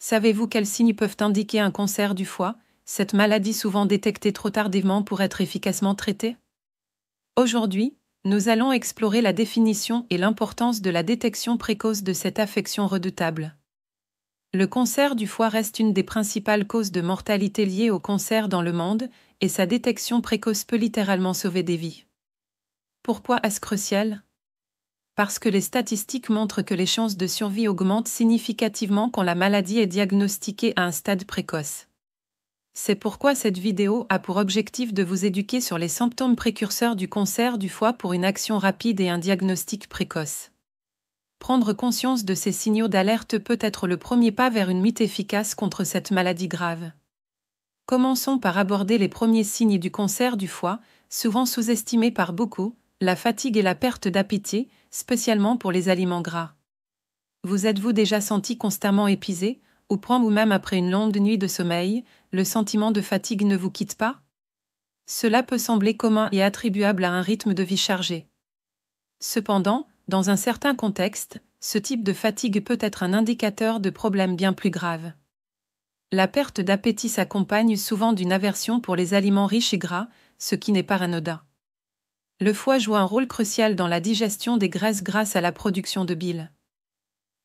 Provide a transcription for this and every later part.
Savez-vous quels signes peuvent indiquer un cancer du foie, cette maladie souvent détectée trop tardivement pour être efficacement traitée Aujourd'hui, nous allons explorer la définition et l'importance de la détection précoce de cette affection redoutable. Le cancer du foie reste une des principales causes de mortalité liées au cancer dans le monde, et sa détection précoce peut littéralement sauver des vies. Pourquoi est-ce crucial parce que les statistiques montrent que les chances de survie augmentent significativement quand la maladie est diagnostiquée à un stade précoce. C'est pourquoi cette vidéo a pour objectif de vous éduquer sur les symptômes précurseurs du cancer du foie pour une action rapide et un diagnostic précoce. Prendre conscience de ces signaux d'alerte peut être le premier pas vers une lutte efficace contre cette maladie grave. Commençons par aborder les premiers signes du cancer du foie, souvent sous-estimés par beaucoup, la fatigue et la perte d'appétit, spécialement pour les aliments gras. Vous êtes-vous déjà senti constamment épuisé, ou prendre ou même après une longue nuit de sommeil, le sentiment de fatigue ne vous quitte pas Cela peut sembler commun et attribuable à un rythme de vie chargé. Cependant, dans un certain contexte, ce type de fatigue peut être un indicateur de problèmes bien plus graves. La perte d'appétit s'accompagne souvent d'une aversion pour les aliments riches et gras, ce qui n'est pas anodin. Le foie joue un rôle crucial dans la digestion des graisses grâce à la production de bile.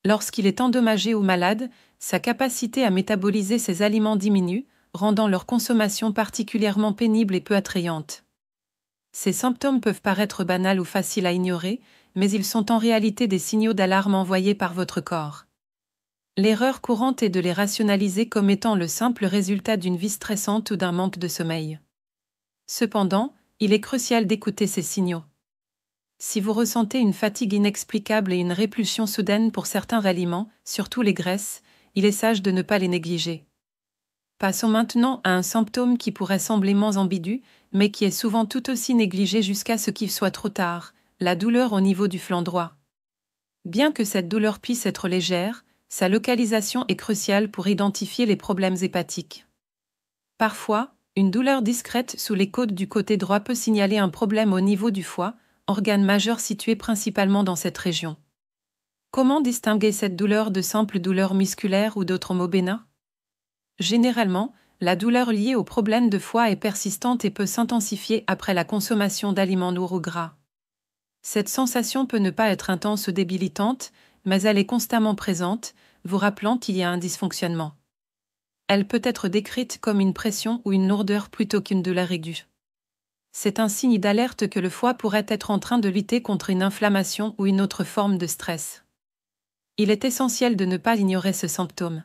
Lorsqu'il est endommagé ou malade, sa capacité à métaboliser ses aliments diminue, rendant leur consommation particulièrement pénible et peu attrayante. Ces symptômes peuvent paraître banals ou faciles à ignorer, mais ils sont en réalité des signaux d'alarme envoyés par votre corps. L'erreur courante est de les rationaliser comme étant le simple résultat d'une vie stressante ou d'un manque de sommeil. Cependant, il est crucial d'écouter ces signaux. Si vous ressentez une fatigue inexplicable et une répulsion soudaine pour certains ralliements, surtout les graisses, il est sage de ne pas les négliger. Passons maintenant à un symptôme qui pourrait sembler moins ambigu, mais qui est souvent tout aussi négligé jusqu'à ce qu'il soit trop tard, la douleur au niveau du flanc droit. Bien que cette douleur puisse être légère, sa localisation est cruciale pour identifier les problèmes hépatiques. Parfois, une douleur discrète sous les côtes du côté droit peut signaler un problème au niveau du foie, organe majeur situé principalement dans cette région. Comment distinguer cette douleur de simples douleurs musculaires ou d'autres maux bénins Généralement, la douleur liée au problème de foie est persistante et peut s'intensifier après la consommation d'aliments lourds ou gras. Cette sensation peut ne pas être intense ou débilitante, mais elle est constamment présente, vous rappelant qu'il y a un dysfonctionnement. Elle peut être décrite comme une pression ou une lourdeur plutôt qu'une douleur aiguë. C'est un signe d'alerte que le foie pourrait être en train de lutter contre une inflammation ou une autre forme de stress. Il est essentiel de ne pas ignorer ce symptôme.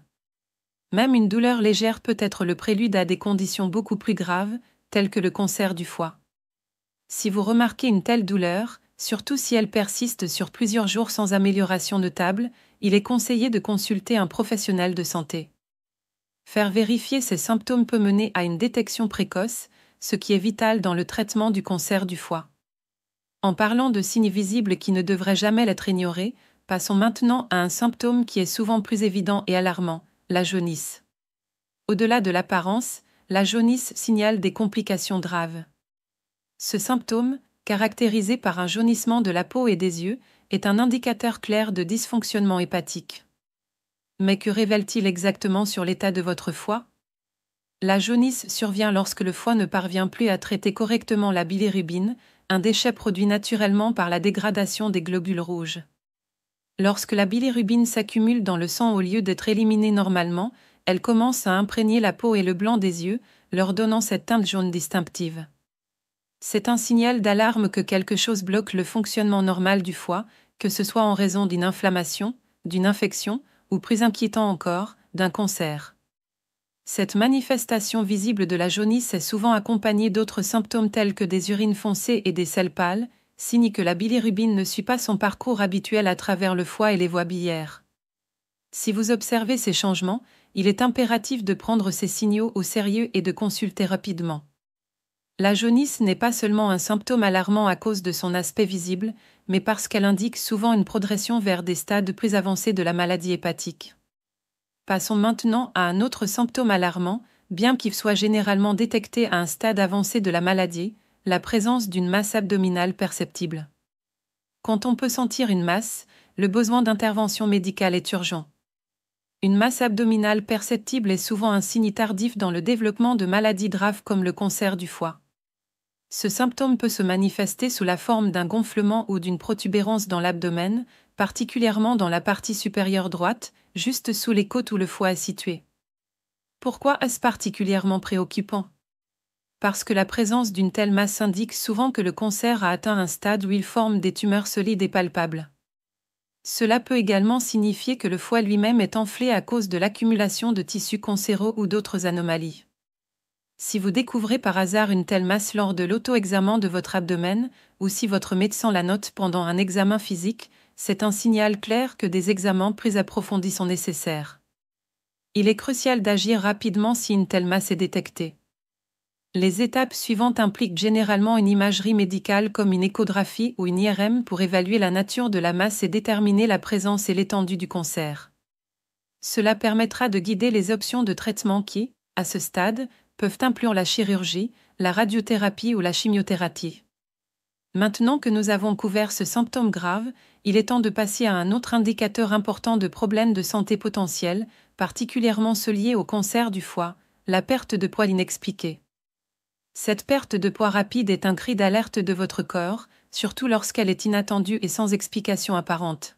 Même une douleur légère peut être le prélude à des conditions beaucoup plus graves, telles que le cancer du foie. Si vous remarquez une telle douleur, surtout si elle persiste sur plusieurs jours sans amélioration notable, il est conseillé de consulter un professionnel de santé. Faire vérifier ces symptômes peut mener à une détection précoce, ce qui est vital dans le traitement du cancer du foie. En parlant de signes visibles qui ne devraient jamais l'être ignorés, passons maintenant à un symptôme qui est souvent plus évident et alarmant, la jaunisse. Au-delà de l'apparence, la jaunisse signale des complications graves. Ce symptôme, caractérisé par un jaunissement de la peau et des yeux, est un indicateur clair de dysfonctionnement hépatique. Mais que révèle-t-il exactement sur l'état de votre foie La jaunisse survient lorsque le foie ne parvient plus à traiter correctement la bilirubine, un déchet produit naturellement par la dégradation des globules rouges. Lorsque la bilirubine s'accumule dans le sang au lieu d'être éliminée normalement, elle commence à imprégner la peau et le blanc des yeux, leur donnant cette teinte jaune distinctive. C'est un signal d'alarme que quelque chose bloque le fonctionnement normal du foie, que ce soit en raison d'une inflammation, d'une infection, ou plus inquiétant encore, d'un cancer. Cette manifestation visible de la jaunisse est souvent accompagnée d'autres symptômes tels que des urines foncées et des selles pâles, signe que la bilirubine ne suit pas son parcours habituel à travers le foie et les voies biliaires. Si vous observez ces changements, il est impératif de prendre ces signaux au sérieux et de consulter rapidement. La jaunisse n'est pas seulement un symptôme alarmant à cause de son aspect visible, mais parce qu'elle indique souvent une progression vers des stades plus avancés de la maladie hépatique. Passons maintenant à un autre symptôme alarmant, bien qu'il soit généralement détecté à un stade avancé de la maladie, la présence d'une masse abdominale perceptible. Quand on peut sentir une masse, le besoin d'intervention médicale est urgent. Une masse abdominale perceptible est souvent un signe tardif dans le développement de maladies graves comme le cancer du foie. Ce symptôme peut se manifester sous la forme d'un gonflement ou d'une protubérance dans l'abdomen, particulièrement dans la partie supérieure droite, juste sous les côtes où le foie est situé. Pourquoi est-ce particulièrement préoccupant Parce que la présence d'une telle masse indique souvent que le cancer a atteint un stade où il forme des tumeurs solides et palpables. Cela peut également signifier que le foie lui-même est enflé à cause de l'accumulation de tissus cancéreux ou d'autres anomalies. Si vous découvrez par hasard une telle masse lors de l'auto-examen de votre abdomen, ou si votre médecin la note pendant un examen physique, c'est un signal clair que des examens plus approfondis sont nécessaires. Il est crucial d'agir rapidement si une telle masse est détectée. Les étapes suivantes impliquent généralement une imagerie médicale comme une échographie ou une IRM pour évaluer la nature de la masse et déterminer la présence et l'étendue du cancer. Cela permettra de guider les options de traitement qui, à ce stade, peuvent inclure la chirurgie, la radiothérapie ou la chimiothérapie. Maintenant que nous avons couvert ce symptôme grave, il est temps de passer à un autre indicateur important de problèmes de santé potentiels, particulièrement ceux liés au cancer du foie, la perte de poids inexpliquée. Cette perte de poids rapide est un cri d'alerte de votre corps, surtout lorsqu'elle est inattendue et sans explication apparente.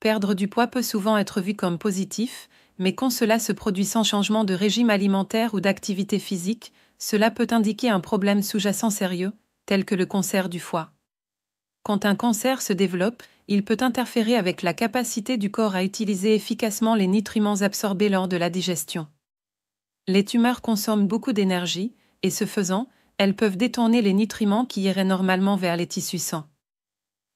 Perdre du poids peut souvent être vu comme positif, mais quand cela se produit sans changement de régime alimentaire ou d'activité physique, cela peut indiquer un problème sous-jacent sérieux, tel que le cancer du foie. Quand un cancer se développe, il peut interférer avec la capacité du corps à utiliser efficacement les nutriments absorbés lors de la digestion. Les tumeurs consomment beaucoup d'énergie, et ce faisant, elles peuvent détourner les nutriments qui iraient normalement vers les tissus sains.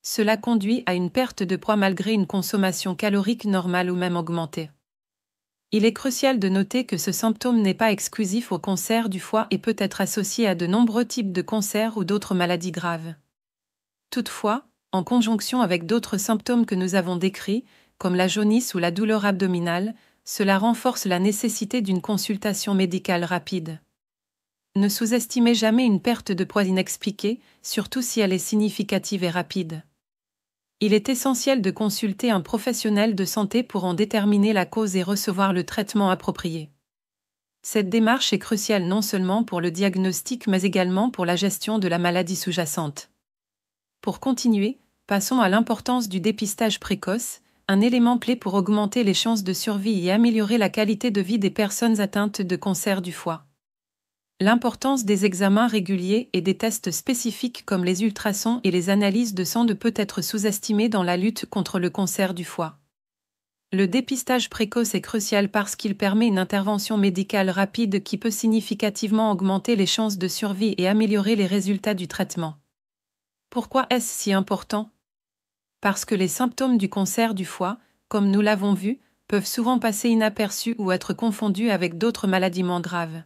Cela conduit à une perte de poids malgré une consommation calorique normale ou même augmentée. Il est crucial de noter que ce symptôme n'est pas exclusif au cancer du foie et peut être associé à de nombreux types de cancers ou d'autres maladies graves. Toutefois, en conjonction avec d'autres symptômes que nous avons décrits, comme la jaunisse ou la douleur abdominale, cela renforce la nécessité d'une consultation médicale rapide. Ne sous-estimez jamais une perte de poids inexpliquée, surtout si elle est significative et rapide. Il est essentiel de consulter un professionnel de santé pour en déterminer la cause et recevoir le traitement approprié. Cette démarche est cruciale non seulement pour le diagnostic mais également pour la gestion de la maladie sous-jacente. Pour continuer, passons à l'importance du dépistage précoce, un élément clé pour augmenter les chances de survie et améliorer la qualité de vie des personnes atteintes de cancer du foie. L'importance des examens réguliers et des tests spécifiques comme les ultrasons et les analyses de sang ne peut être sous-estimée dans la lutte contre le cancer du foie. Le dépistage précoce est crucial parce qu'il permet une intervention médicale rapide qui peut significativement augmenter les chances de survie et améliorer les résultats du traitement. Pourquoi est-ce si important Parce que les symptômes du cancer du foie, comme nous l'avons vu, peuvent souvent passer inaperçus ou être confondus avec d'autres maladies moins graves.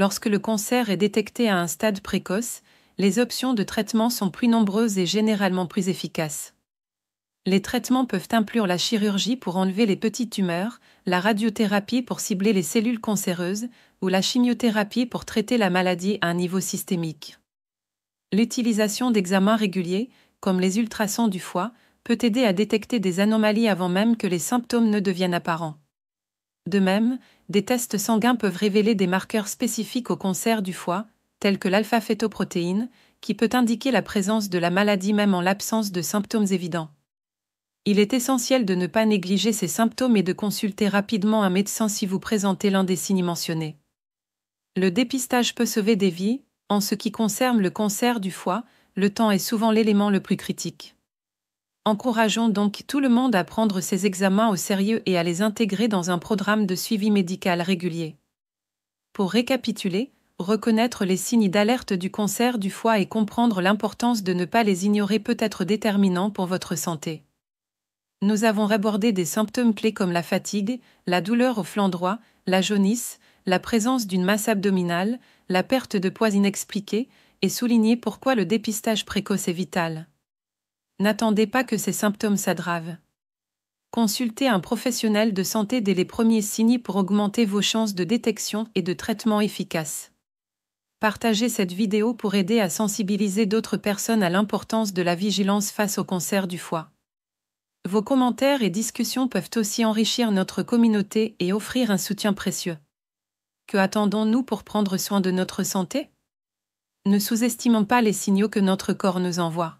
Lorsque le cancer est détecté à un stade précoce, les options de traitement sont plus nombreuses et généralement plus efficaces. Les traitements peuvent inclure la chirurgie pour enlever les petites tumeurs, la radiothérapie pour cibler les cellules cancéreuses ou la chimiothérapie pour traiter la maladie à un niveau systémique. L'utilisation d'examens réguliers, comme les ultrasons du foie, peut aider à détecter des anomalies avant même que les symptômes ne deviennent apparents. De même, des tests sanguins peuvent révéler des marqueurs spécifiques au cancer du foie, tels que l'alpha-phétoprotéine, qui peut indiquer la présence de la maladie même en l'absence de symptômes évidents. Il est essentiel de ne pas négliger ces symptômes et de consulter rapidement un médecin si vous présentez l'un des signes mentionnés. Le dépistage peut sauver des vies, en ce qui concerne le cancer du foie, le temps est souvent l'élément le plus critique. Encourageons donc tout le monde à prendre ces examens au sérieux et à les intégrer dans un programme de suivi médical régulier. Pour récapituler, reconnaître les signes d'alerte du cancer du foie et comprendre l'importance de ne pas les ignorer peut être déterminant pour votre santé. Nous avons abordé des symptômes clés comme la fatigue, la douleur au flanc droit, la jaunisse, la présence d'une masse abdominale, la perte de poids inexpliquée, et souligné pourquoi le dépistage précoce est vital. N'attendez pas que ces symptômes s'aggravent. Consultez un professionnel de santé dès les premiers signes pour augmenter vos chances de détection et de traitement efficace. Partagez cette vidéo pour aider à sensibiliser d'autres personnes à l'importance de la vigilance face au cancer du foie. Vos commentaires et discussions peuvent aussi enrichir notre communauté et offrir un soutien précieux. Que attendons-nous pour prendre soin de notre santé Ne sous-estimons pas les signaux que notre corps nous envoie.